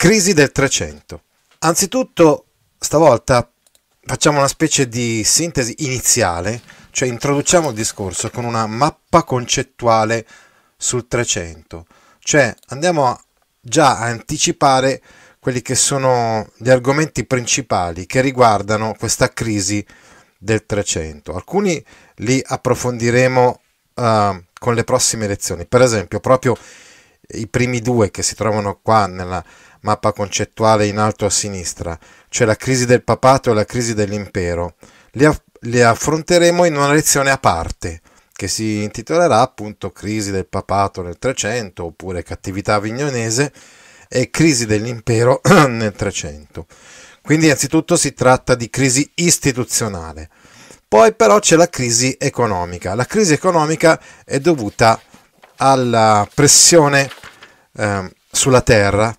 Crisi del 300. Anzitutto, stavolta facciamo una specie di sintesi iniziale, cioè introduciamo il discorso con una mappa concettuale sul 300, cioè andiamo a, già a anticipare quelli che sono gli argomenti principali che riguardano questa crisi del 300. Alcuni li approfondiremo uh, con le prossime lezioni, per esempio proprio i primi due che si trovano qua nella mappa concettuale in alto a sinistra, cioè la crisi del papato e la crisi dell'impero. Le, aff- le affronteremo in una lezione a parte, che si intitolerà appunto Crisi del papato nel 300 oppure Cattività avignonese e Crisi dell'impero nel 300. Quindi innanzitutto si tratta di crisi istituzionale. Poi però c'è la crisi economica. La crisi economica è dovuta alla pressione eh, sulla terra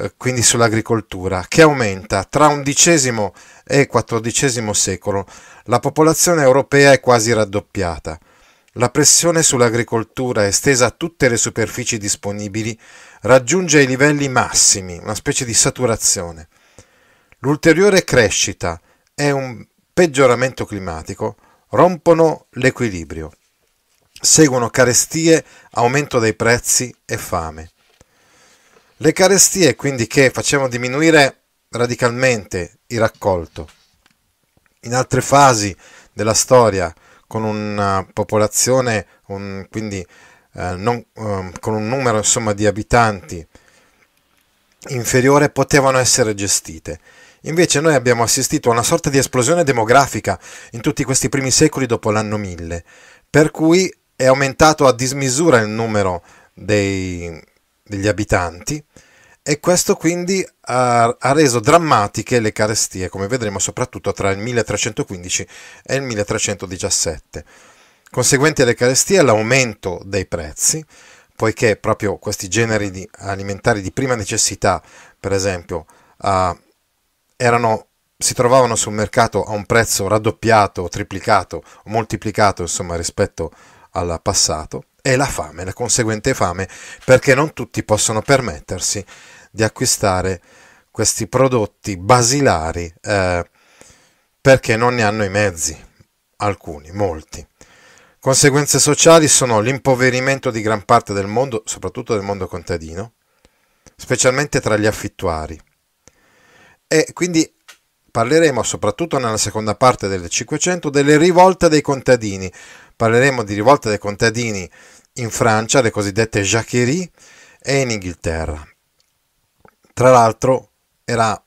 eh, quindi sull'agricoltura, che aumenta tra XI e XIV secolo. La popolazione europea è quasi raddoppiata. La pressione sull'agricoltura estesa a tutte le superfici disponibili raggiunge i livelli massimi, una specie di saturazione. L'ulteriore crescita e un peggioramento climatico rompono l'equilibrio. Seguono carestie, aumento dei prezzi e fame. Le carestie quindi che facevano diminuire radicalmente il raccolto. In altre fasi della storia, con una popolazione, un, quindi eh, non, eh, con un numero insomma, di abitanti inferiore, potevano essere gestite. Invece noi abbiamo assistito a una sorta di esplosione demografica in tutti questi primi secoli dopo l'anno 1000, per cui è aumentato a dismisura il numero dei, degli abitanti e questo quindi ha, ha, reso drammatiche le carestie, come vedremo soprattutto tra il 1315 e il 1317. Conseguenti alle carestie l'aumento dei prezzi, poiché proprio questi generi di alimentari di prima necessità, per esempio, eh, erano si trovavano sul mercato a un prezzo raddoppiato, triplicato, moltiplicato insomma, rispetto al passato e la fame, la conseguente fame, perché non tutti possono permettersi di acquistare questi prodotti basilari eh, perché non ne hanno i mezzi, alcuni, molti. Conseguenze sociali sono l'impoverimento di gran parte del mondo, soprattutto del mondo contadino, specialmente tra gli affittuari. E quindi parleremo, soprattutto nella seconda parte del Cinquecento, delle rivolte dei contadini. Parleremo di rivolte dei contadini in Francia, le cosiddette jacquerie, e in Inghilterra. Tra l'altro era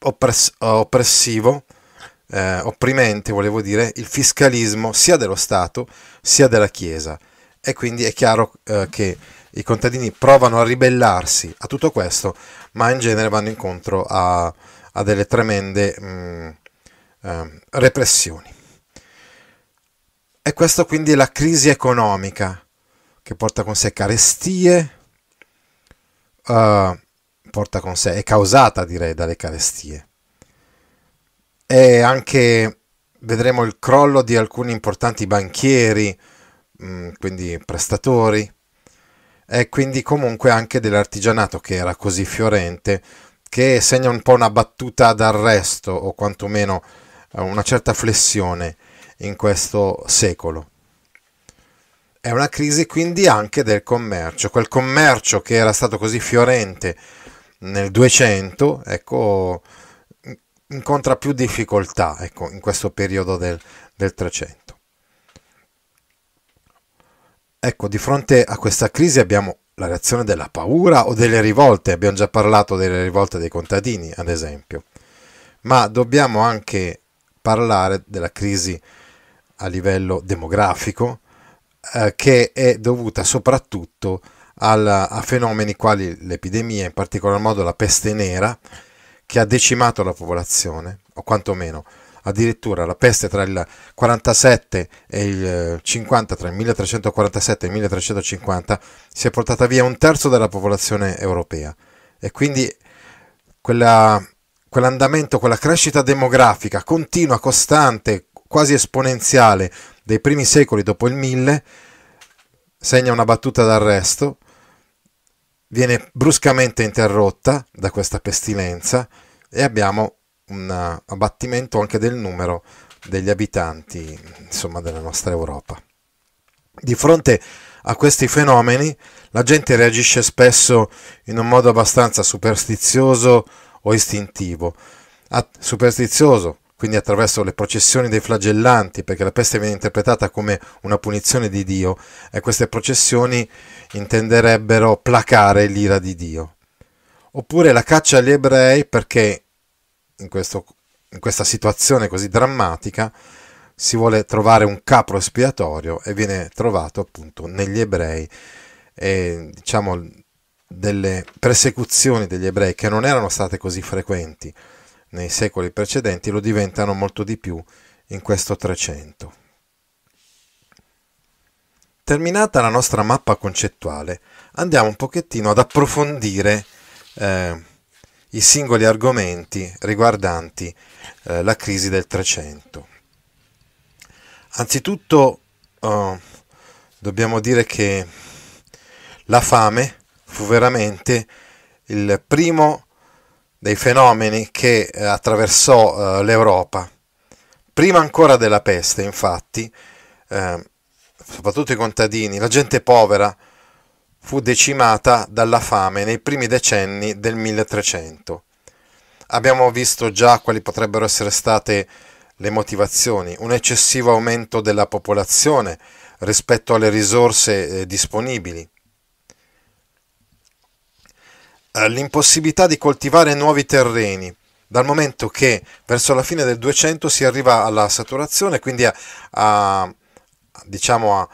oppress oppressivo, eh, opprimente, volevo dire, il fiscalismo sia dello Stato sia della Chiesa. E quindi è chiaro eh, che i contadini provano a ribellarsi a tutto questo, ma in genere vanno incontro a, a delle tremende mh, mm, eh, repressioni. E questa quindi è la crisi economica che porta con sé carestie, uh, porta con sé, è causata direi dalle carestie. E anche vedremo il crollo di alcuni importanti banchieri, mh, mm, quindi prestatori, e quindi comunque anche dell'artigianato che era così fiorente, che segna un po' una battuta d'arresto o quantomeno eh, una certa flessione in questo secolo è una crisi quindi anche del commercio, quel commercio che era stato così fiorente nel 200, ecco, incontra più difficoltà ecco, in questo periodo del, del 300. Ecco, di fronte a questa crisi abbiamo la reazione della paura o delle rivolte, abbiamo già parlato delle rivolte dei contadini, ad esempio, ma dobbiamo anche parlare della crisi a livello demografico, eh, che è dovuta soprattutto al, a fenomeni quali l'epidemia, in particolar modo la peste nera, che ha decimato la popolazione, o quantomeno addirittura la peste tra il 47 e il 50, tra il 1347 e il 1350, si è portata via un terzo della popolazione europea e quindi quella, quell'andamento, quella crescita demografica continua, costante, quasi esponenziale dei primi secoli dopo il 1000, segna una battuta d'arresto, viene bruscamente interrotta da questa pestilenza e abbiamo un abbattimento anche del numero degli abitanti insomma, della nostra Europa. Di fronte a questi fenomeni la gente reagisce spesso in un modo abbastanza superstizioso o istintivo. A superstizioso quindi attraverso le processioni dei flagellanti, perché la peste viene interpretata come una punizione di Dio, e eh, queste processioni intenderebbero placare l'ira di Dio. Oppure la caccia agli ebrei perché in, questo, in questa situazione così drammatica si vuole trovare un capro espiatorio e viene trovato appunto negli ebrei. E, diciamo delle persecuzioni degli ebrei che non erano state così frequenti nei secoli precedenti, lo diventano molto di più in questo Trecento. Terminata la nostra mappa concettuale, andiamo un pochettino ad approfondire eh, i singoli argomenti riguardanti eh, la crisi del Trecento. Anzitutto eh, dobbiamo dire che la fame fu veramente il primo dei fenomeni che eh, attraversò eh, l'Europa. Prima ancora della peste, infatti, ehm, soprattutto i contadini, la gente povera fu decimata dalla fame nei primi decenni del 1300. Abbiamo visto già quali potrebbero essere state le motivazioni, un eccessivo aumento della popolazione rispetto alle risorse eh, disponibili, eh, l'impossibilità di coltivare nuovi terreni, dal momento che verso la fine del 200 si arriva alla saturazione, quindi a, a, diciamo a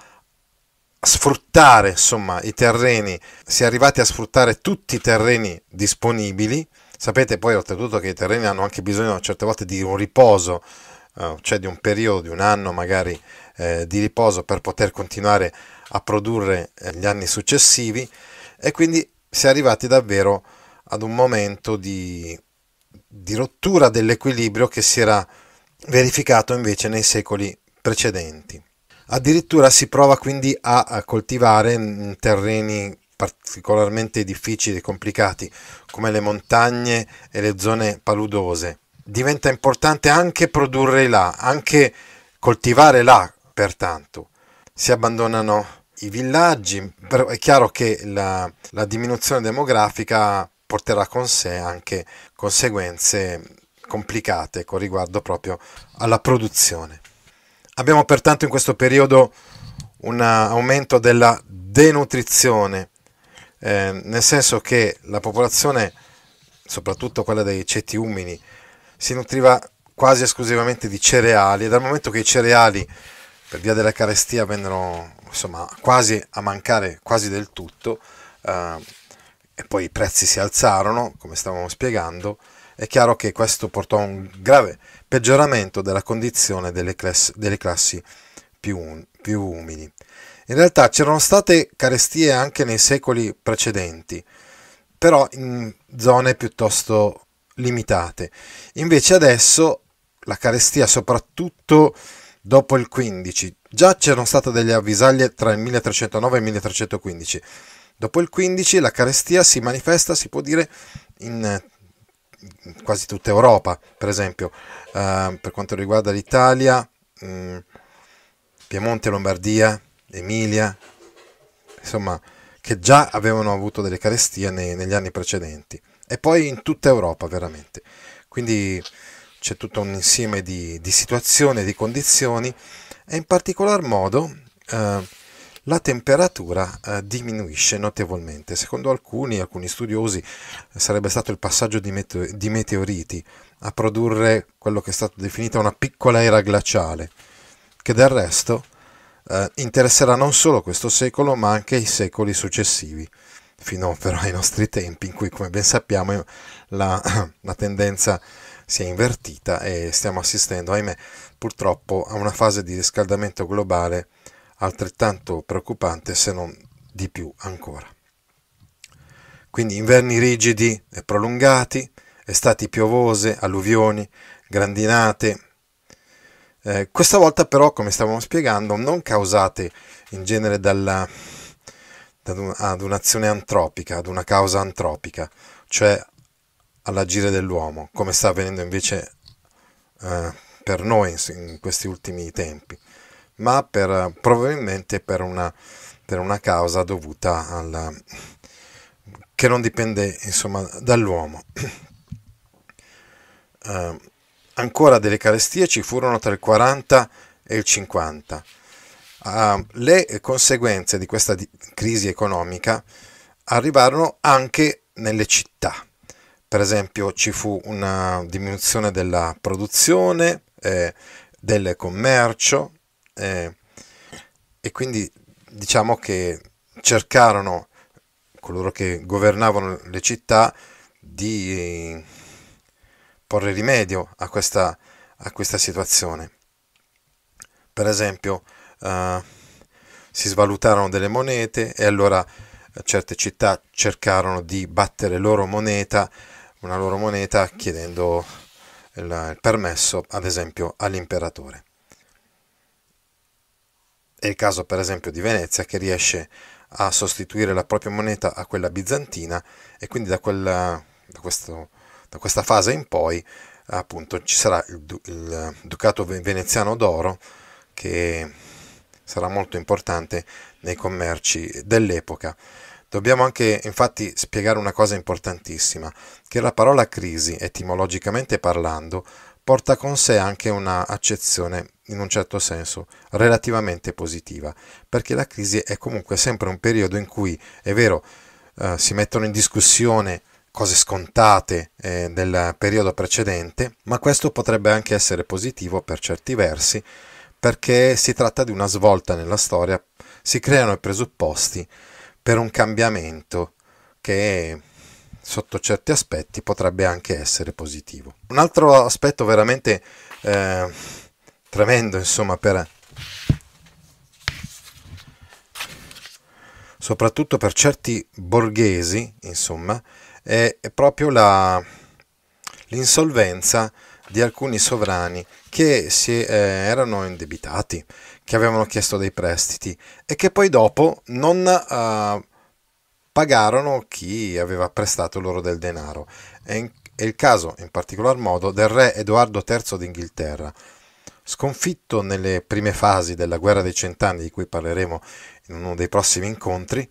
sfruttare insomma, i terreni, si è arrivati a sfruttare tutti i terreni disponibili. Sapete poi oltretutto che i terreni hanno anche bisogno a certe volte di un riposo, eh, cioè di un periodo, di un anno magari eh, di riposo per poter continuare a produrre eh, gli anni successivi e quindi si è arrivati davvero ad un momento di, di rottura dell'equilibrio che si era verificato invece nei secoli precedenti. Addirittura si prova quindi a coltivare in terreni particolarmente difficili e complicati come le montagne e le zone paludose. Diventa importante anche produrre là, anche coltivare là, pertanto. Si abbandonano i villaggi, però è chiaro che la, la diminuzione demografica porterà con sé anche conseguenze complicate con riguardo proprio alla produzione. Abbiamo pertanto in questo periodo un aumento della denutrizione, eh, nel senso che la popolazione, soprattutto quella dei ceti umili, si nutriva quasi esclusivamente di cereali e dal momento che i cereali per via della carestia vennero insomma quasi a mancare quasi del tutto eh, e poi i prezzi si alzarono come stavamo spiegando è chiaro che questo portò a un grave peggioramento della condizione delle, class delle classi più, un più umili. In realtà c'erano state carestie anche nei secoli precedenti, però in zone piuttosto limitate. Invece adesso la carestia, soprattutto dopo il 15, Già c'erano state delle avvisaglie tra il 1309 e il 1315. Dopo il 15 la carestia si manifesta, si può dire, in quasi tutta Europa, per esempio, eh, per quanto riguarda l'Italia, mh, mm, Piemonte, Lombardia, Emilia, insomma, che già avevano avuto delle carestie nei, negli anni precedenti e poi in tutta Europa veramente. Quindi c'è tutto un insieme di, di situazioni, di condizioni e in particolar modo eh, la temperatura eh, diminuisce notevolmente. Secondo alcuni, alcuni studiosi, sarebbe stato il passaggio di, mete- di, meteoriti a produrre quello che è stato definito una piccola era glaciale, che del resto eh, interesserà non solo questo secolo, ma anche i secoli successivi, fino però ai nostri tempi, in cui, come ben sappiamo, la, la tendenza si è invertita e stiamo assistendo, ahimè, purtroppo a una fase di riscaldamento globale altrettanto preoccupante se non di più ancora. Quindi inverni rigidi e prolungati, estati piovose, alluvioni, grandinate. Eh, questa volta però, come stavamo spiegando, non causate in genere dalla, ad un'azione antropica, ad una causa antropica, cioè all'agire dell'uomo, come sta avvenendo invece eh, per noi in, questi ultimi tempi, ma per, probabilmente per una, per una causa dovuta al, che non dipende insomma, dall'uomo. Eh, ancora delle carestie ci furono tra il 40 e il 50. Eh, ah, le conseguenze di questa di crisi economica arrivarono anche nelle città per esempio ci fu una diminuzione della produzione, eh, del commercio eh, e quindi diciamo che cercarono coloro che governavano le città di porre rimedio a questa, a questa situazione. Per esempio eh, si svalutarono delle monete e allora certe città cercarono di battere loro moneta una loro moneta chiedendo il permesso ad esempio all'imperatore. È il caso per esempio di Venezia che riesce a sostituire la propria moneta a quella bizantina e quindi da, quella, da, questo, da questa fase in poi appunto ci sarà il, il ducato veneziano d'oro che sarà molto importante nei commerci dell'epoca Dobbiamo anche infatti spiegare una cosa importantissima, che la parola crisi, etimologicamente parlando, porta con sé anche un'accezione, in un certo senso, relativamente positiva, perché la crisi è comunque sempre un periodo in cui, è vero, eh, si mettono in discussione cose scontate eh, del periodo precedente, ma questo potrebbe anche essere positivo per certi versi, perché si tratta di una svolta nella storia, si creano i presupposti per un cambiamento che sotto certi aspetti potrebbe anche essere positivo. Un altro aspetto veramente eh, tremendo, insomma, per, soprattutto per certi borghesi, insomma, è, è proprio la, l'insolvenza di alcuni sovrani che si, eh, erano indebitati, che avevano chiesto dei prestiti e che poi dopo non eh, pagarono chi aveva prestato loro del denaro. È, in, è il caso in particolar modo del re Edoardo III d'Inghilterra. Sconfitto nelle prime fasi della guerra dei cent'anni, di cui parleremo in uno dei prossimi incontri,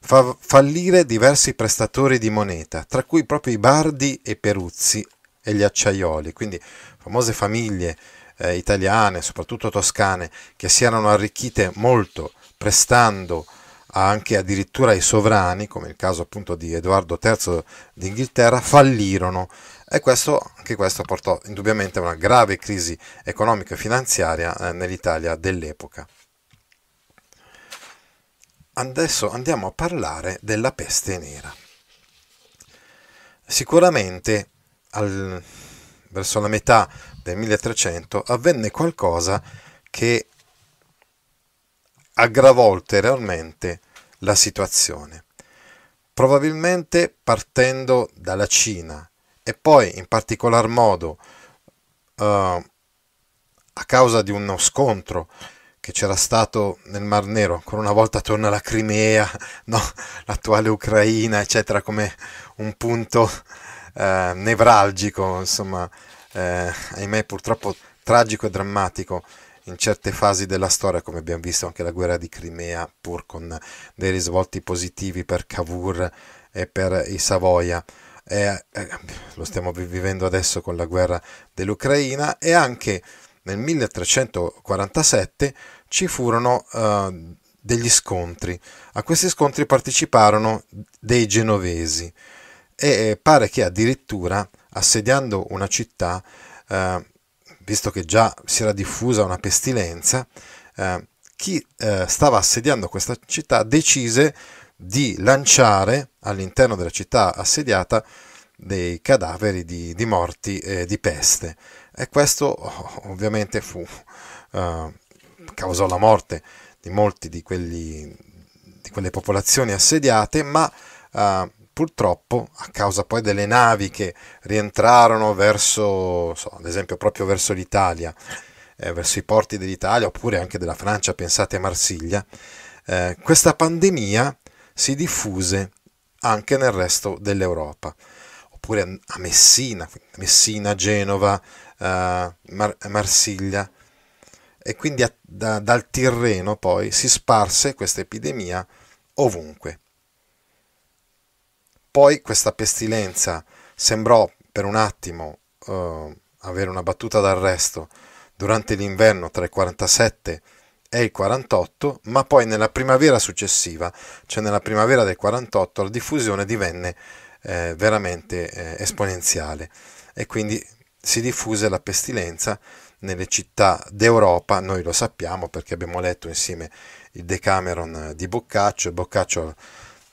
fa fallire diversi prestatori di moneta, tra cui proprio i bardi e peruzzi e gli acciaioli, quindi famose famiglie eh, italiane, soprattutto toscane, che si erano arricchite molto prestando anche addirittura ai sovrani, come il caso appunto di Edoardo III d'Inghilterra, fallirono e questo, anche questo portò indubbiamente a una grave crisi economica e finanziaria eh, nell'Italia dell'epoca. Adesso andiamo a parlare della peste nera. Sicuramente al, verso la metà del 1300, avvenne qualcosa che aggravò ulteriormente la situazione. Probabilmente partendo dalla Cina e poi in particolar modo uh, a causa di uno scontro che c'era stato nel Mar Nero, ancora una volta torna la Crimea, no? l'attuale Ucraina, eccetera, come un punto eh, nevralgico insomma, eh, ahimè purtroppo tragico e drammatico in certe fasi della storia, come abbiamo visto anche la guerra di Crimea, pur con dei risvolti positivi per Cavour e per i Savoia. E, eh, lo stiamo vivendo adesso con la guerra dell'Ucraina e anche nel 1347 ci furono eh, degli scontri. A questi scontri parteciparono dei genovesi e eh, pare che addirittura assediando una città, eh, visto che già si era diffusa una pestilenza, eh, chi eh, stava assediando questa città decise di lanciare all'interno della città assediata dei cadaveri di, di morti eh, di peste e questo ovviamente fu, eh, causò la morte di molti di, quelli, di quelle popolazioni assediate ma eh, purtroppo a causa poi delle navi che rientrarono verso, so, ad esempio proprio verso l'Italia, eh, verso i porti dell'Italia oppure anche della Francia, pensate a Marsiglia, eh, questa pandemia si diffuse anche nel resto dell'Europa, oppure a Messina, Messina, Genova, eh, Mar- Marsiglia. E quindi a, da, dal Tirreno poi si sparse questa epidemia ovunque. Poi questa pestilenza sembrò per un attimo uh, avere una battuta d'arresto durante l'inverno tra il 47 e il 48, ma poi nella primavera successiva, cioè nella primavera del 48, la diffusione divenne eh, veramente eh, esponenziale e quindi si diffuse la pestilenza nelle città d'Europa, noi lo sappiamo perché abbiamo letto insieme il Decameron di Boccaccio, Boccaccio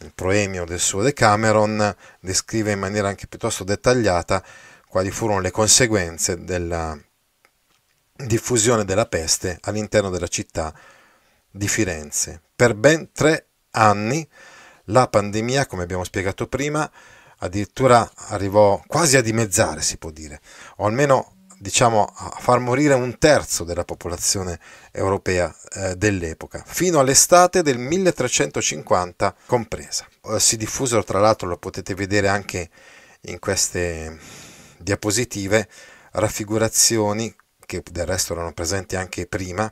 il proemio del suo Decameron descrive in maniera anche piuttosto dettagliata quali furono le conseguenze della diffusione della peste all'interno della città di Firenze. Per ben tre anni la pandemia, come abbiamo spiegato prima, addirittura arrivò quasi a dimezzare, si può dire, o almeno diciamo, a far morire un terzo della popolazione europea eh, dell'epoca, fino all'estate del 1350 compresa. Eh, si diffusero, tra l'altro, lo potete vedere anche in queste diapositive, raffigurazioni che del resto erano presenti anche prima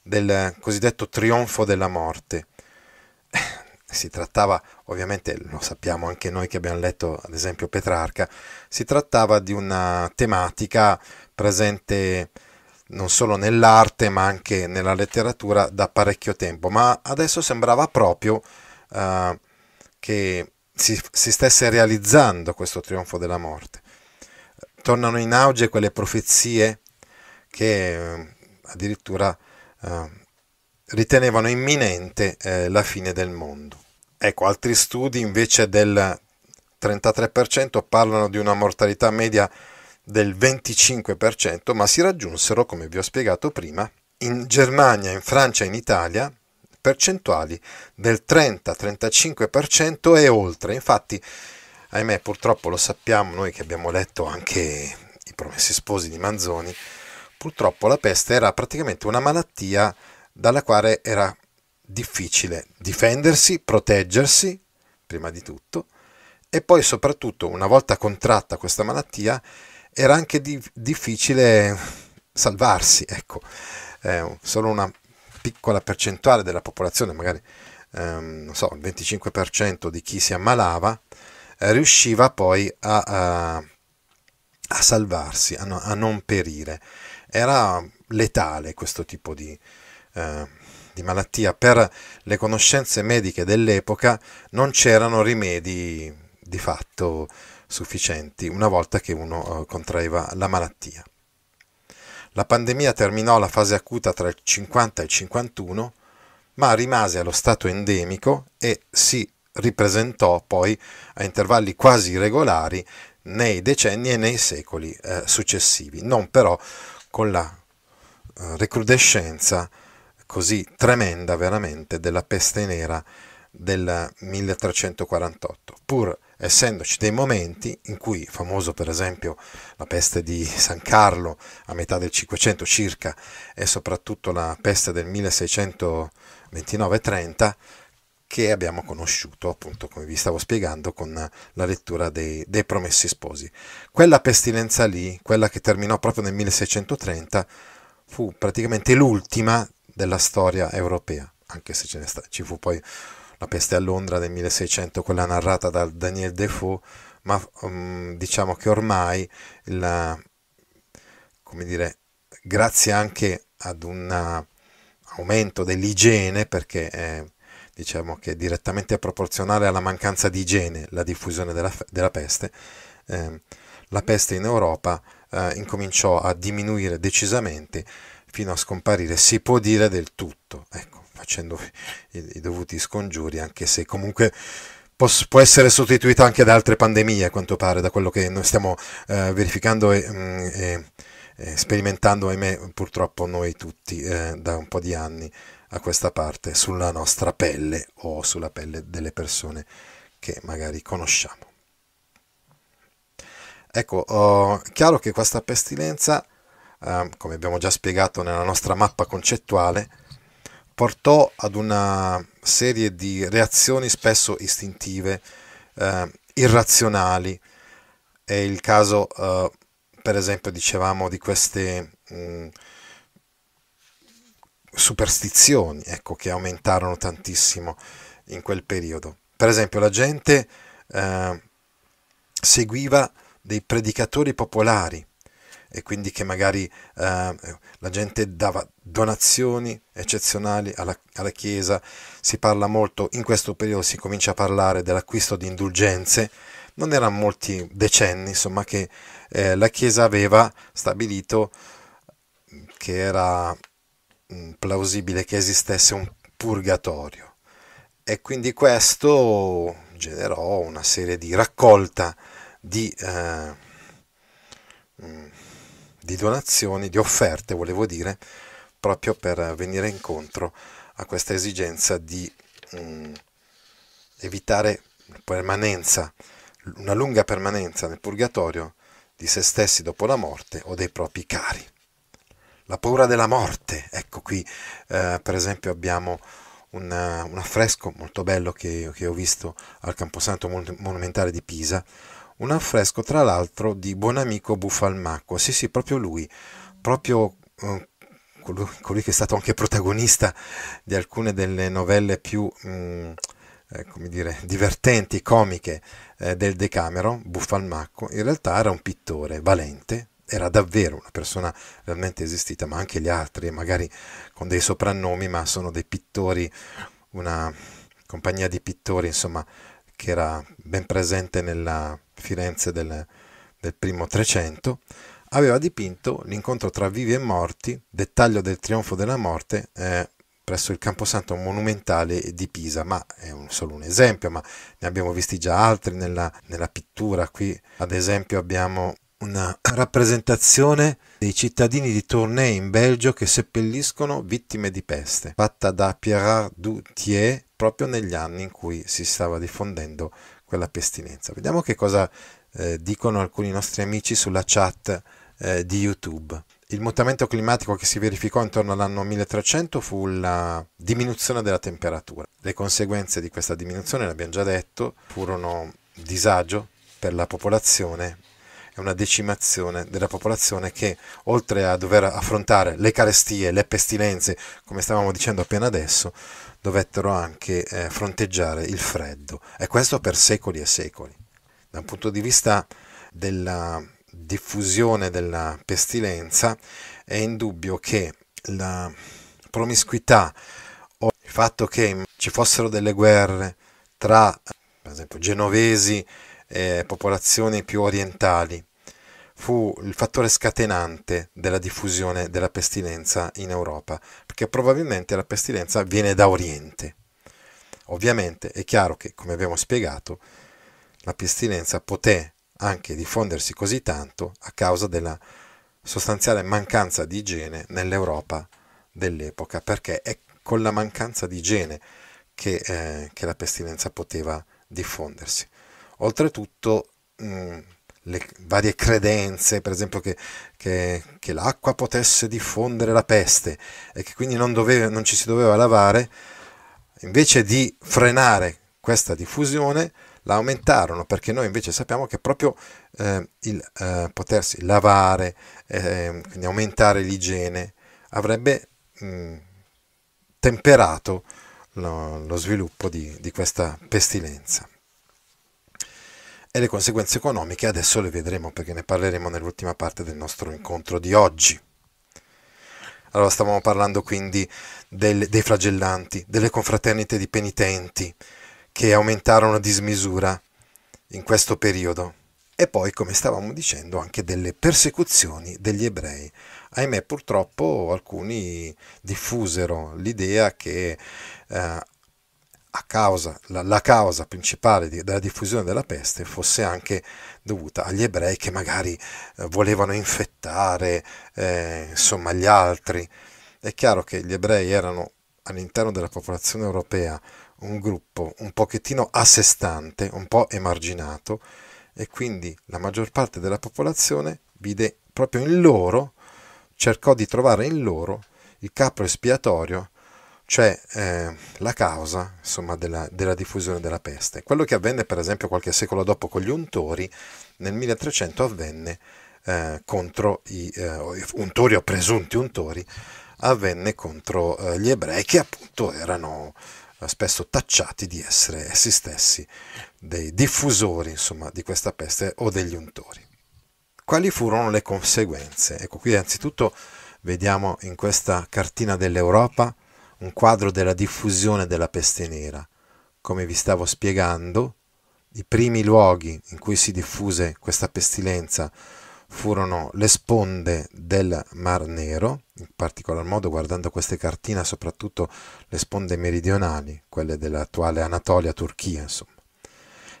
del cosiddetto trionfo della morte, si trattava, ovviamente lo sappiamo anche noi che abbiamo letto ad esempio Petrarca, si trattava di una tematica presente non solo nell'arte ma anche nella letteratura da parecchio tempo, ma adesso sembrava proprio uh, che si, si, stesse realizzando questo trionfo della morte. Tornano in auge quelle profezie che uh, addirittura uh, ritenevano imminente la fine del mondo. Ecco, altri studi invece del 33% parlano di una mortalità media del 25%, ma si raggiunsero, come vi ho spiegato prima, in Germania, in Francia e in Italia percentuali del 30-35% e oltre. Infatti, ahimè, purtroppo lo sappiamo noi che abbiamo letto anche i promessi sposi di Manzoni, purtroppo la peste era praticamente una malattia dalla quale era difficile difendersi, proteggersi, prima di tutto, e poi soprattutto una volta contratta questa malattia era anche di difficile salvarsi, ecco, eh, solo una piccola percentuale della popolazione, magari ehm, non so, il 25% di chi si ammalava, eh, riusciva poi a, a, a salvarsi, a, no, a, non perire. Era letale questo tipo di... Eh, di malattia, per le conoscenze mediche dell'epoca non c'erano rimedi di fatto sufficienti una volta che uno eh, contraeva la malattia. La pandemia terminò la fase acuta tra il 50 e il 51, ma rimase allo stato endemico e si ripresentò poi a intervalli quasi regolari nei decenni e nei secoli eh, successivi, non però con la eh, recrudescenza così tremenda veramente della peste nera del 1348, pur essendoci dei momenti in cui, famoso per esempio la peste di San Carlo a metà del 500 circa e soprattutto la peste del 1629-30, che abbiamo conosciuto, appunto, come vi stavo spiegando, con la lettura dei, dei Promessi Sposi. Quella pestilenza lì, quella che terminò proprio nel 1630, fu praticamente l'ultima della storia europea, anche se sta, ci fu poi la peste a Londra del 1600, quella narrata da Daniel Defoe, ma um, diciamo che ormai, la, come dire, grazie anche ad un aumento dell'igiene, perché è, diciamo che è direttamente proporzionale alla mancanza di igiene la diffusione della, della peste, eh, la peste in Europa eh, incominciò a diminuire decisamente fino a scomparire, si può dire del tutto, ecco, facendo i, i dovuti scongiuri, anche se comunque può essere sostituita anche da altre pandemie, a quanto pare, da quello che noi stiamo eh, verificando e, mh, mm, e, e, sperimentando, ahimè, purtroppo noi tutti eh, da un po' di anni a questa parte, sulla nostra pelle o sulla pelle delle persone che magari conosciamo. Ecco, oh, chiaro che questa pestilenza eh, come abbiamo già spiegato nella nostra mappa concettuale, portò ad una serie di reazioni spesso istintive, eh, irrazionali. È il caso, eh, per esempio, dicevamo, di queste mh, mm, superstizioni ecco, che aumentarono tantissimo in quel periodo. Per esempio, la gente ehm, seguiva dei predicatori popolari e quindi che magari eh, la gente dava donazioni eccezionali alla, alla, Chiesa, si parla molto, in questo periodo si comincia a parlare dell'acquisto di indulgenze, non erano molti decenni insomma che eh, la Chiesa aveva stabilito che era mm, plausibile che esistesse un purgatorio e quindi questo generò una serie di raccolta di eh, mm, di donazioni, di offerte volevo dire, proprio per venire incontro a questa esigenza di mh, mm, evitare permanenza, una lunga permanenza nel purgatorio di se stessi dopo la morte o dei propri cari. La paura della morte, ecco qui eh, per esempio abbiamo un affresco molto bello che, che ho visto al Camposanto Monumentale di Pisa, un affresco tra l'altro di buon amico Bufalmacco, sì sì, proprio lui, proprio eh, colui, colui, che è stato anche protagonista di alcune delle novelle più... Mh, mm, eh, come dire, divertenti, comiche eh, del Decameron, Buffalmacco, in realtà era un pittore valente, era davvero una persona realmente esistita, ma anche gli altri, magari con dei soprannomi, ma sono dei pittori, una compagnia di pittori, insomma, che era ben presente nella Firenze del, del primo Trecento, aveva dipinto l'incontro tra vivi e morti, dettaglio del trionfo della morte, eh, presso il Camposanto Monumentale di Pisa, ma è un, solo un esempio, ma ne abbiamo visti già altri nella, nella pittura. Qui ad esempio abbiamo una rappresentazione dei cittadini di Tournai in Belgio che seppelliscono vittime di peste, fatta da Pierre Duthier proprio negli anni in cui si stava diffondendo quella pestilenza. Vediamo che cosa eh, dicono alcuni nostri amici sulla chat eh, di YouTube. Il mutamento climatico che si verificò intorno all'anno 1300 fu la diminuzione della temperatura. Le conseguenze di questa diminuzione, l'abbiamo già detto, furono disagio per la popolazione e una decimazione della popolazione che oltre a dover affrontare le carestie, le pestilenze, come stavamo dicendo appena adesso, dovettero anche eh, fronteggiare il freddo e questo per secoli e secoli. Da un punto di vista della diffusione della pestilenza è indubbio che la promiscuità o il fatto che ci fossero delle guerre tra per esempio genovesi e popolazioni più orientali fu il fattore scatenante della diffusione della pestilenza in Europa, perché probabilmente la pestilenza viene da Oriente. Ovviamente è chiaro che, come abbiamo spiegato, la pestilenza poté anche diffondersi così tanto a causa della sostanziale mancanza di igiene nell'Europa dell'epoca, perché è con la mancanza di igiene che, eh, che la pestilenza poteva diffondersi. Oltretutto, mh, le varie credenze, per esempio che, che, che l'acqua potesse diffondere la peste e che quindi non, doveva, non ci si doveva lavare, invece di frenare questa diffusione, la aumentarono perché noi invece sappiamo che proprio eh, il eh, potersi lavare, eh, quindi aumentare l'igiene, avrebbe mh, mm, temperato lo, lo, sviluppo di, di questa pestilenza e le conseguenze economiche adesso le vedremo perché ne parleremo nell'ultima parte del nostro incontro di oggi. Allora stavamo parlando quindi del, dei flagellanti, delle confraternite di penitenti che aumentarono a dismisura in questo periodo e poi, come stavamo dicendo, anche delle persecuzioni degli ebrei. Ahimè, purtroppo alcuni diffusero l'idea che eh, causa, la, la, causa principale di, della diffusione della peste fosse anche dovuta agli ebrei che magari eh, volevano infettare eh, insomma, gli altri. È chiaro che gli ebrei erano all'interno della popolazione europea un gruppo un pochettino a sé stante, un po' emarginato, e quindi la maggior parte della popolazione vide proprio in loro, cercò di trovare in loro il capo espiatorio cioè eh, la causa insomma, della, della, diffusione della peste. Quello che avvenne per esempio qualche secolo dopo con gli untori, nel 1300 avvenne eh, contro i eh, untori o presunti untori, avvenne contro eh, gli ebrei che appunto erano eh, spesso tacciati di essere essi stessi dei diffusori insomma, di questa peste o degli untori. Quali furono le conseguenze? Ecco qui anzitutto vediamo in questa cartina dell'Europa un quadro della diffusione della peste nera. Come vi stavo spiegando, i primi luoghi in cui si diffuse questa pestilenza furono le sponde del Mar Nero, in particolar modo guardando queste cartine, soprattutto le sponde meridionali, quelle dell'attuale Anatolia, Turchia, insomma.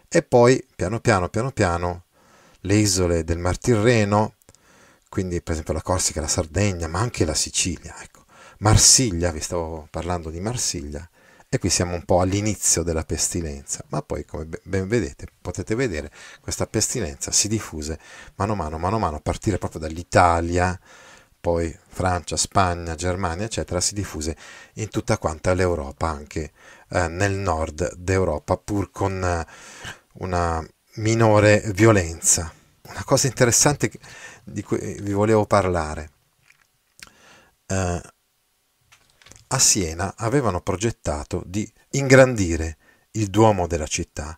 E poi, piano piano, piano piano, le isole del Mar Tirreno, quindi per esempio la Corsica, la Sardegna, ma anche la Sicilia. Ecco. Marsiglia, vi stavo parlando di Marsiglia, e qui siamo un po' all'inizio della pestilenza, ma poi come ben vedete, potete vedere, questa pestilenza si diffuse mano a mano, mano a mano, a partire proprio dall'Italia, poi Francia, Spagna, Germania, eccetera, si diffuse in tutta quanta l'Europa, anche eh, nel nord d'Europa, pur con eh, una minore violenza. Una cosa interessante di cui eh, vi volevo parlare. Eh, a Siena avevano progettato di ingrandire il Duomo della città,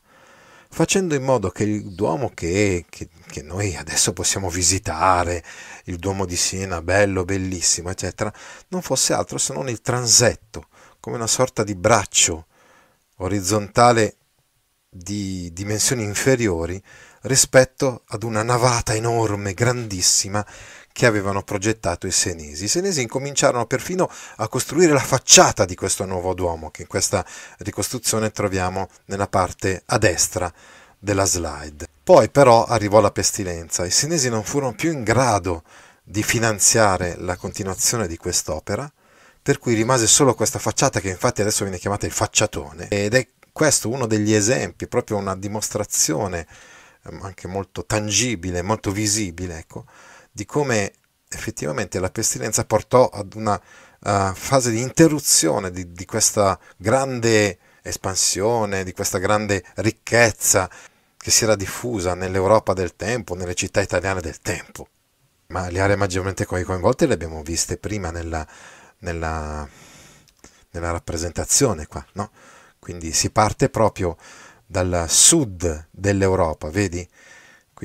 facendo in modo che il Duomo che, che, che, noi adesso possiamo visitare, il Duomo di Siena, bello, bellissimo, eccetera, non fosse altro se non il transetto, come una sorta di braccio orizzontale di dimensioni inferiori rispetto ad una navata enorme, grandissima, che avevano progettato i senesi. I senesi incominciarono perfino a costruire la facciata di questo nuovo duomo, che in questa ricostruzione troviamo nella parte a destra della slide. Poi però arrivò la pestilenza, i senesi non furono più in grado di finanziare la continuazione di quest'opera, per cui rimase solo questa facciata che infatti adesso viene chiamata il facciatone ed è questo uno degli esempi, proprio una dimostrazione ehm, anche molto tangibile, molto visibile, ecco, di come effettivamente la pestilenza portò ad una uh, fase di interruzione di, di questa grande espansione, di questa grande ricchezza che si era diffusa nell'Europa del tempo, nelle città italiane del tempo. Ma le aree maggiormente coinvolte le abbiamo viste prima nella, nella, nella rappresentazione qua, no? Quindi si parte proprio dal sud dell'Europa, vedi?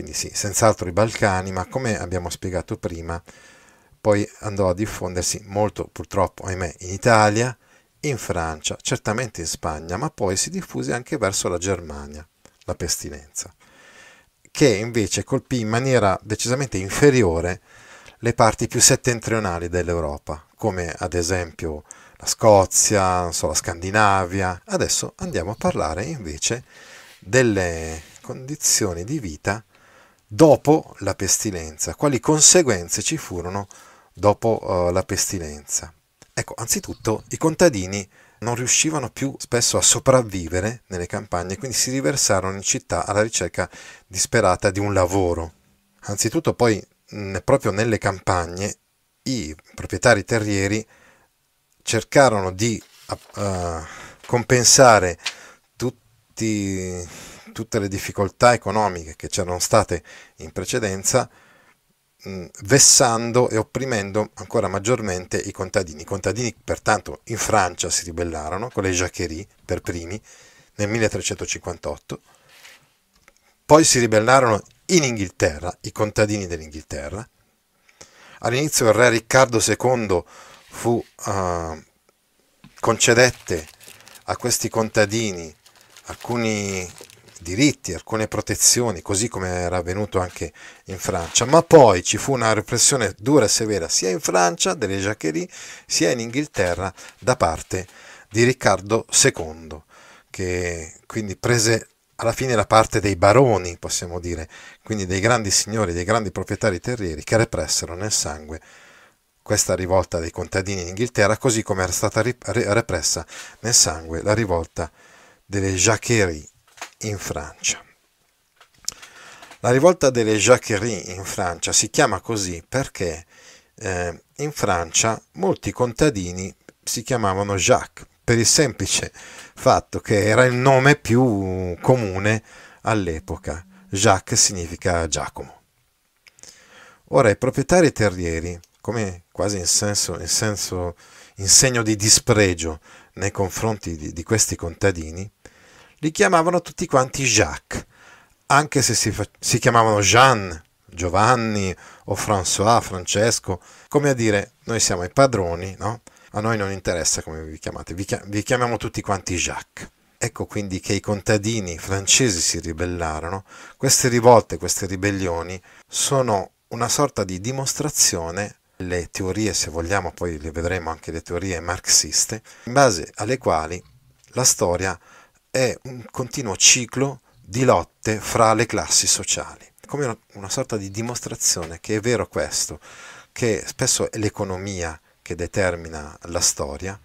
Quindi sì, senz'altro i Balcani, ma come abbiamo spiegato prima, poi andò a diffondersi molto purtroppo, ahimè, in Italia, in Francia, certamente in Spagna, ma poi si diffuse anche verso la Germania, la pestilenza, che invece colpì in maniera decisamente inferiore le parti più settentrionali dell'Europa, come ad esempio la Scozia, so, la Scandinavia. Adesso andiamo a parlare invece delle condizioni di vita dopo la pestilenza, quali conseguenze ci furono dopo uh, la pestilenza. Ecco, anzitutto i contadini non riuscivano più spesso a sopravvivere nelle campagne, quindi si riversarono in città alla ricerca disperata di un lavoro. Anzitutto poi mh, proprio nelle campagne i proprietari terrieri cercarono di uh, compensare tutti tutte le difficoltà economiche che c'erano state in precedenza, mm, vessando e opprimendo ancora maggiormente i contadini. I contadini pertanto in Francia si ribellarono con le Jacquerie per primi nel 1358, poi si ribellarono in Inghilterra i contadini dell'Inghilterra. All'inizio il re Riccardo II fu, uh, concedette a questi contadini alcuni diritti, alcune protezioni, così come era avvenuto anche in Francia, ma poi ci fu una repressione dura e severa sia in Francia, delle Jacquerie, sia in Inghilterra da parte di Riccardo II, che quindi prese alla fine la parte dei baroni, possiamo dire, quindi dei grandi signori, dei grandi proprietari terrieri che repressero nel sangue questa rivolta dei contadini in Inghilterra, così come era stata repressa nel sangue la rivolta delle Jacquerie in Francia. La rivolta delle Jacquerie in Francia si chiama così perché eh, in Francia molti contadini si chiamavano Jacques per il semplice fatto che era il nome più comune all'epoca. Jacques significa Giacomo. Ora, i proprietari terrieri, come quasi in, senso, in, senso, in segno di dispregio nei confronti di, di questi contadini, li chiamavano tutti quanti Jacques, anche se si, si chiamavano Jean, Giovanni o François, Francesco, come a dire noi siamo i padroni, no? A noi non interessa come vi chiamate, vi, chiam vi chiamiamo tutti quanti Jacques. Ecco quindi che i contadini francesi si ribellarono. Queste rivolte, queste ribellioni sono una sorta di dimostrazione le teorie, se vogliamo, poi le vedremo anche le teorie marxiste, in base alle quali la storia è un continuo ciclo di lotte fra le classi sociali, come una sorta di dimostrazione che è vero questo, che spesso è l'economia che determina la storia,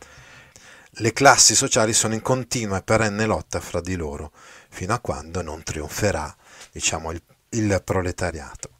le classi sociali sono in continua e perenne lotta fra di loro, fino a quando non trionferà diciamo, il, il proletariato.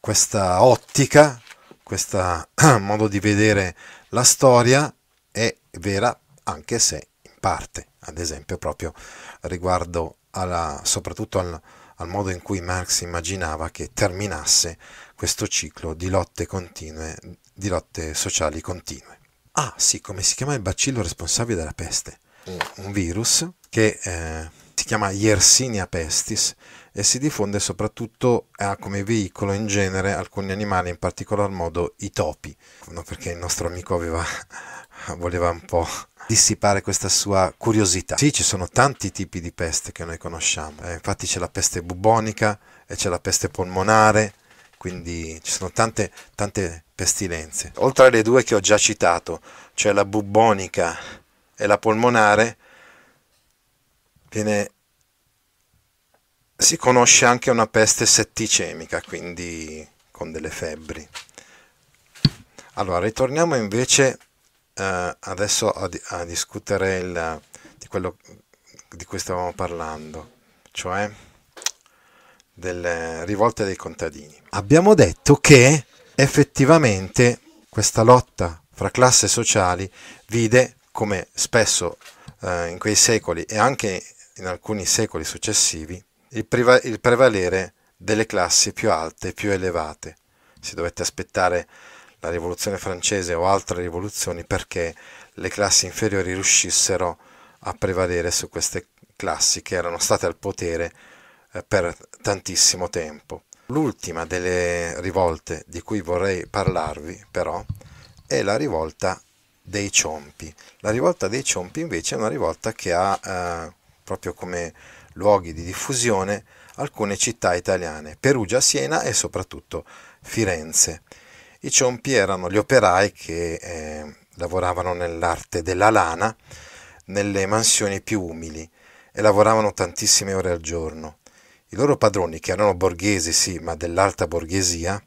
Questa ottica, questo modo di vedere la storia è vera anche se parte, ad esempio proprio riguardo alla, soprattutto al, al modo in cui Marx immaginava che terminasse questo ciclo di lotte continue, di lotte sociali continue. Ah sì, come si chiama il bacillo responsabile della peste? Mm. Un virus che eh, si chiama Yersinia pestis, e si diffonde soprattutto ha eh, come veicolo in genere alcuni animali, in particolar modo i topi, no, perché il nostro amico aveva, voleva un po' dissipare questa sua curiosità. Sì, ci sono tanti tipi di peste che noi conosciamo, eh, infatti c'è la peste bubonica e c'è la peste polmonare, quindi ci sono tante, tante pestilenze. Oltre alle due che ho già citato, cioè la bubonica e la polmonare, viene si conosce anche una peste setticemica, quindi con delle febbri. Allora, ritorniamo invece eh, adesso a, di a discutere il, di quello di cui stavamo parlando, cioè delle rivolte dei contadini. Abbiamo detto che effettivamente questa lotta fra classi sociali vide come spesso eh, in quei secoli e anche in alcuni secoli successivi il, preva- il prevalere delle classi più alte, più elevate. Si dovette aspettare la rivoluzione francese o altre rivoluzioni perché le classi inferiori riuscissero a prevalere su queste classi che erano state al potere eh, per tantissimo tempo. L'ultima delle rivolte di cui vorrei parlarvi però è la rivolta dei Ciompi. La rivolta dei Ciompi invece è una rivolta che ha eh, proprio come luoghi di diffusione alcune città italiane, Perugia, Siena e soprattutto Firenze. I ciompi erano gli operai che eh, lavoravano nell'arte della lana nelle mansioni più umili e lavoravano tantissime ore al giorno. I loro padroni, che erano borghesi, sì, ma dell'alta borghesia,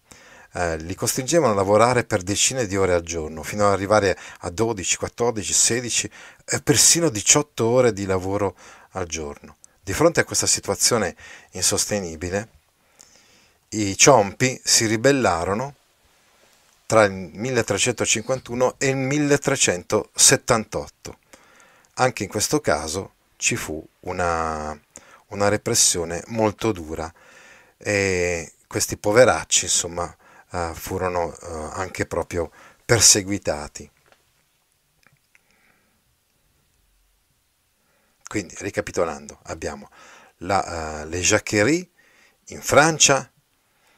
eh, li costringevano a lavorare per decine di ore al giorno, fino ad arrivare a 12, 14, 16 e persino 18 ore di lavoro al giorno. Di fronte a questa situazione insostenibile, i Ciompi si ribellarono tra il 1351 e il 1378. Anche in questo caso ci fu una, una repressione molto dura e questi poveracci insomma eh, furono eh, anche proprio perseguitati. Quindi, ricapitolando, abbiamo la, uh, le Jacqueries in Francia,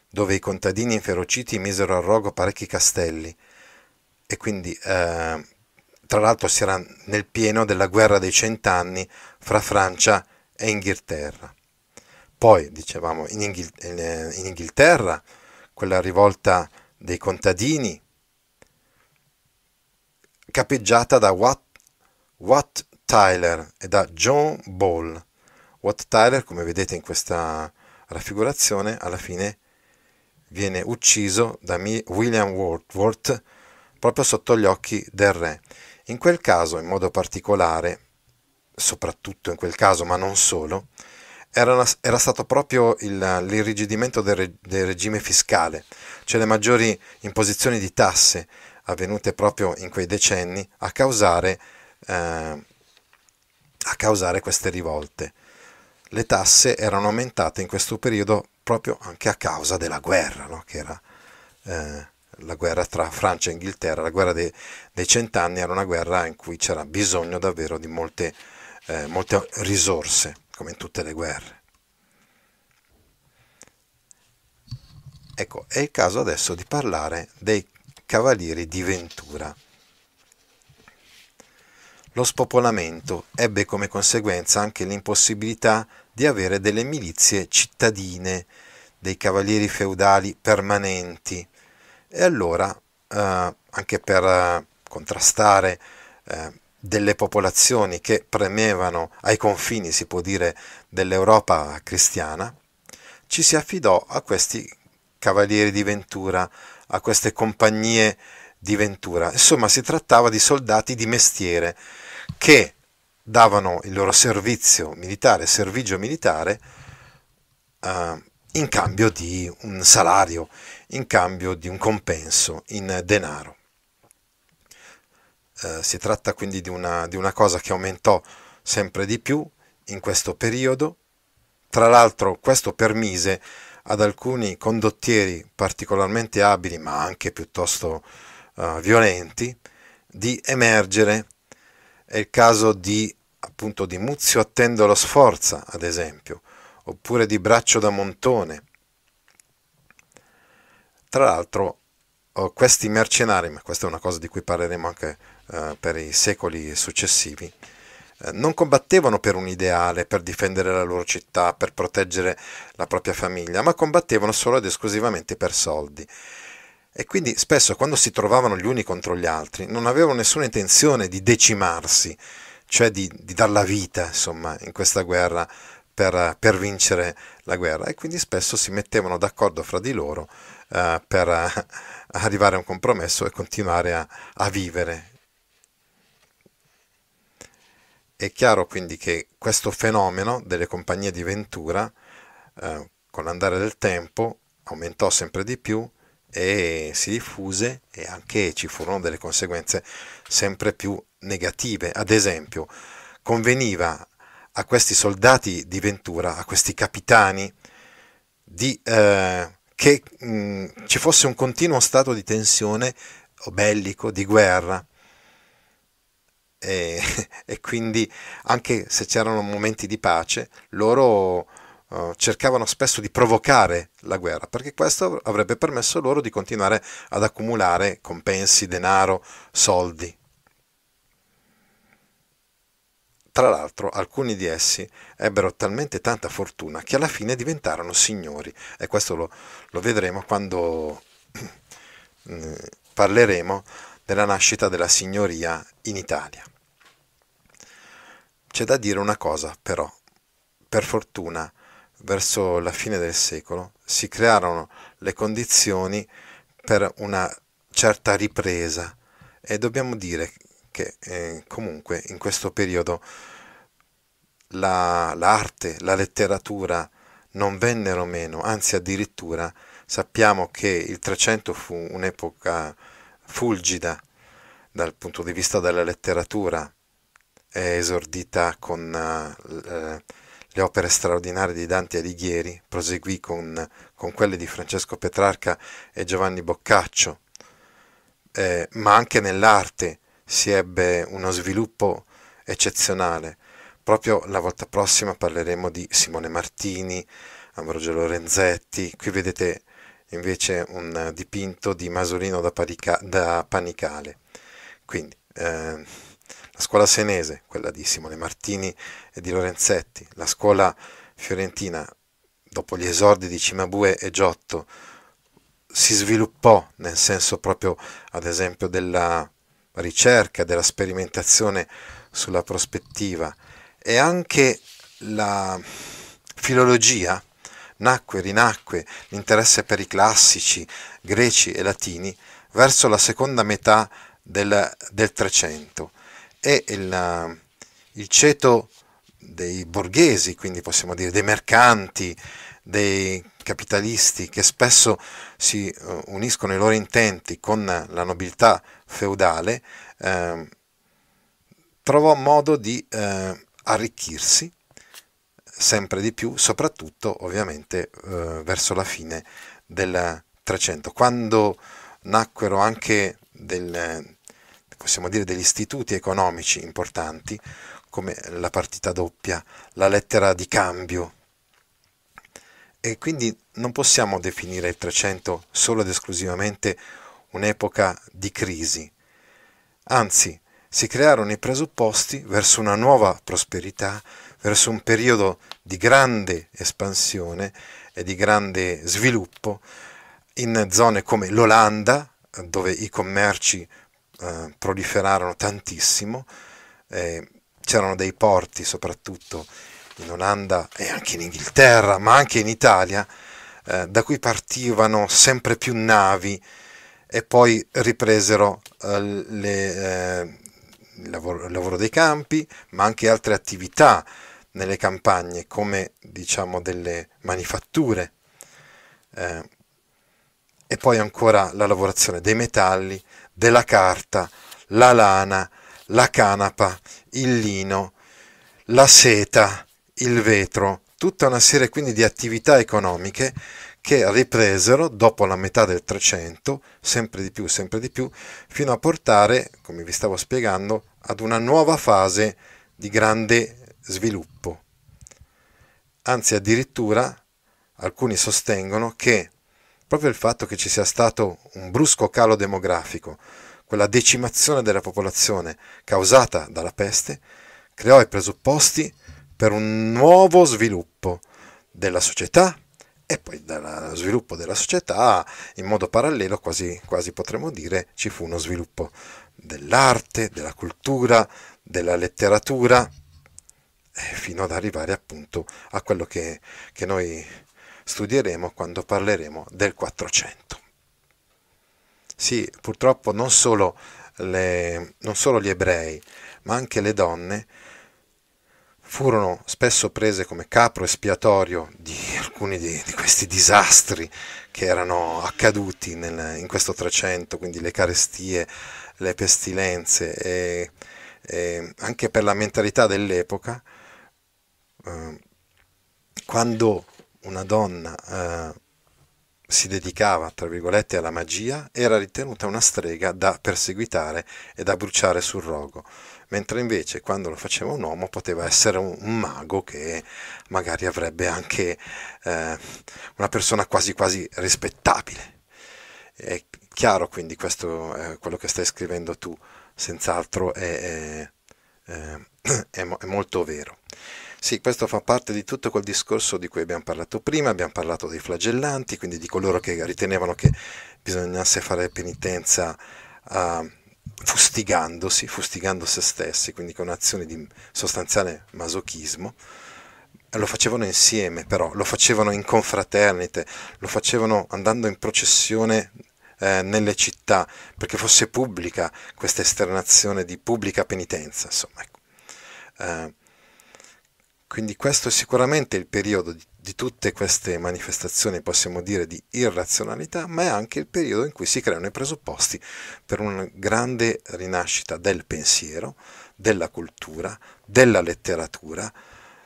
dove i contadini inferociti misero a rogo parecchi castelli, e quindi uh, tra l'altro si era nel pieno della guerra dei cent'anni fra Francia e Inghilterra. Poi, dicevamo, in, Inghil- eh, in, Inghilterra quella rivolta dei contadini capeggiata da Wat, Wat Tyler e da John Ball. Wat Tyler, come vedete in questa raffigurazione, alla fine viene ucciso da William Wordsworth proprio sotto gli occhi del re. In quel caso, in modo particolare, soprattutto in quel caso, ma non solo, era, una, era stato proprio il, l'irrigidimento del, re, del regime fiscale, cioè le maggiori imposizioni di tasse avvenute proprio in quei decenni a causare eh, a causare queste rivolte. Le tasse erano aumentate in questo periodo proprio anche a causa della guerra, no? che era eh, la guerra tra Francia e Inghilterra, la guerra dei, dei cent'anni era una guerra in cui c'era bisogno davvero di molte, eh, molte risorse, come in tutte le guerre. Ecco, è il caso adesso di parlare dei cavalieri di Ventura. Lo spopolamento ebbe come conseguenza anche l'impossibilità di avere delle milizie cittadine, dei cavalieri feudali permanenti. E allora, eh, anche per eh, contrastare eh, delle popolazioni che premevano ai confini, si può dire, dell'Europa cristiana, ci si affidò a questi cavalieri di Ventura, a queste compagnie di Ventura. Insomma, si trattava di soldati di mestiere che davano il loro servizio militare, servigio militare, eh, in cambio di un salario, in cambio di un compenso in denaro. Eh, si tratta quindi di una, di una cosa che aumentò sempre di più in questo periodo. Tra l'altro questo permise ad alcuni condottieri particolarmente abili, ma anche piuttosto eh, violenti di emergere. È il caso di appunto di Muzio attendo lo sforza, ad esempio, oppure di Braccio da Montone. Tra l'altro, oh, questi mercenari, ma questa è una cosa di cui parleremo anche eh, per i secoli successivi, eh, non combattevano per un ideale, per difendere la loro città, per proteggere la propria famiglia, ma combattevano solo ed esclusivamente per soldi. E quindi spesso quando si trovavano gli uni contro gli altri non avevano nessuna intenzione di decimarsi, cioè di, di dar la vita insomma, in questa guerra per, per, vincere la guerra. E quindi spesso si mettevano d'accordo fra di loro eh, per eh, arrivare a un compromesso e continuare a, a vivere è chiaro quindi che questo fenomeno delle compagnie di ventura, eh, con l'andare del tempo, aumentò sempre di più e si diffuse e anche ci furono delle conseguenze sempre più negative. Ad esempio, conveniva a questi soldati di Ventura, a questi capitani, di, eh, che mh, mm, ci fosse un continuo stato di tensione o bellico, di guerra. E, e quindi anche se c'erano momenti di pace, loro eh, cercavano spesso di provocare la guerra, perché questo avrebbe permesso loro di continuare ad accumulare compensi, denaro, soldi. Tra l'altro alcuni di essi ebbero talmente tanta fortuna che alla fine diventarono signori e questo lo, lo vedremo quando parleremo della nascita della signoria in Italia. C'è da dire una cosa però, per fortuna verso la fine del secolo, si crearono le condizioni per una certa ripresa e dobbiamo dire che eh, comunque in questo periodo la, l'arte, la letteratura non vennero meno, anzi addirittura sappiamo che il Trecento fu un'epoca fulgida dal punto di vista della letteratura, è esordita con eh, le opere straordinarie di Dante Alighieri, proseguì con, con quelle di Francesco Petrarca e Giovanni Boccaccio, eh, ma anche nell'arte si ebbe uno sviluppo eccezionale. Proprio la volta prossima parleremo di Simone Martini, Ambrogio Lorenzetti, qui vedete invece un dipinto di Masolino da, Parica, da Panicale. Quindi, eh, la scuola senese, quella di Simone Martini e di Lorenzetti, la scuola fiorentina, dopo gli esordi di Cimabue e Giotto, si sviluppò nel senso proprio, ad esempio, della ricerca, della sperimentazione sulla prospettiva e anche la filologia nacque, rinacque l'interesse per i classici greci e latini verso la seconda metà del, Trecento è il, eh, il ceto dei borghesi, quindi possiamo dire dei mercanti, dei capitalisti che spesso si eh, uniscono i loro intenti con la nobiltà feudale, eh, trovò modo di eh, arricchirsi sempre di più, soprattutto ovviamente eh, verso la fine del Trecento, quando nacquero anche del, possiamo dire degli istituti economici importanti come la partita doppia, la lettera di cambio. E quindi non possiamo definire il 300 solo ed esclusivamente un'epoca di crisi. Anzi, si crearono i presupposti verso una nuova prosperità, verso un periodo di grande espansione e di grande sviluppo in zone come l'Olanda, dove i commerci eh, proliferarono tantissimo, eh, c'erano dei porti soprattutto in Olanda e anche in Inghilterra, ma anche in Italia, eh, da cui partivano sempre più navi e poi ripresero eh, le, eh, il, lavoro, il lavoro dei campi, ma anche altre attività nelle campagne, come diciamo delle manifatture, eh, e poi ancora la lavorazione dei metalli, della carta, la lana, la canapa, il lino, la seta, il vetro, tutta una serie quindi di attività economiche che ripresero dopo la metà del 300 sempre di più, sempre di più, fino a portare, come vi stavo spiegando, ad una nuova fase di grande sviluppo. Anzi, addirittura alcuni sostengono che proprio il fatto che ci sia stato un brusco calo demografico, quella decimazione della popolazione causata dalla peste, creò i presupposti per un nuovo sviluppo della società e poi dallo sviluppo della società in modo parallelo, quasi, quasi potremmo dire, ci fu uno sviluppo dell'arte, della cultura, della letteratura, eh, fino ad arrivare appunto a quello che, che noi studieremo quando parleremo del 400. Sì, purtroppo non solo, le, non solo gli ebrei, ma anche le donne furono spesso prese come capro espiatorio di alcuni di, di questi disastri che erano accaduti nel, in questo 300, quindi le carestie, le pestilenze e, e anche per la mentalità dell'epoca, eh, quando una donna eh, si dedicava, tra virgolette, alla magia, era ritenuta una strega da perseguitare e da bruciare sul rogo, mentre invece quando lo faceva un uomo poteva essere un, un mago che magari avrebbe anche eh, una persona quasi quasi rispettabile. È chiaro quindi questo, eh, quello che stai scrivendo tu, senz'altro è, è, eh, è, è molto vero. Sì, questo fa parte di tutto quel discorso di cui abbiamo parlato prima, abbiamo parlato dei flagellanti, quindi di coloro che ritenevano che bisognasse fare penitenza uh, fustigandosi, fustigando se stessi, quindi con azioni di sostanziale masochismo. Lo facevano insieme però, lo facevano in confraternite, lo facevano andando in processione eh, nelle città, perché fosse pubblica questa esternazione di pubblica penitenza, insomma. Ecco. Uh, quindi questo è sicuramente il periodo di, di, tutte queste manifestazioni, possiamo dire, di irrazionalità, ma è anche il periodo in cui si creano i presupposti per una grande rinascita del pensiero, della cultura, della letteratura,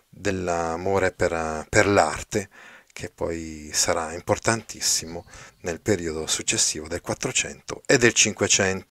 dell'amore per, per l'arte, che poi sarà importantissimo nel periodo successivo del 400 e del 500.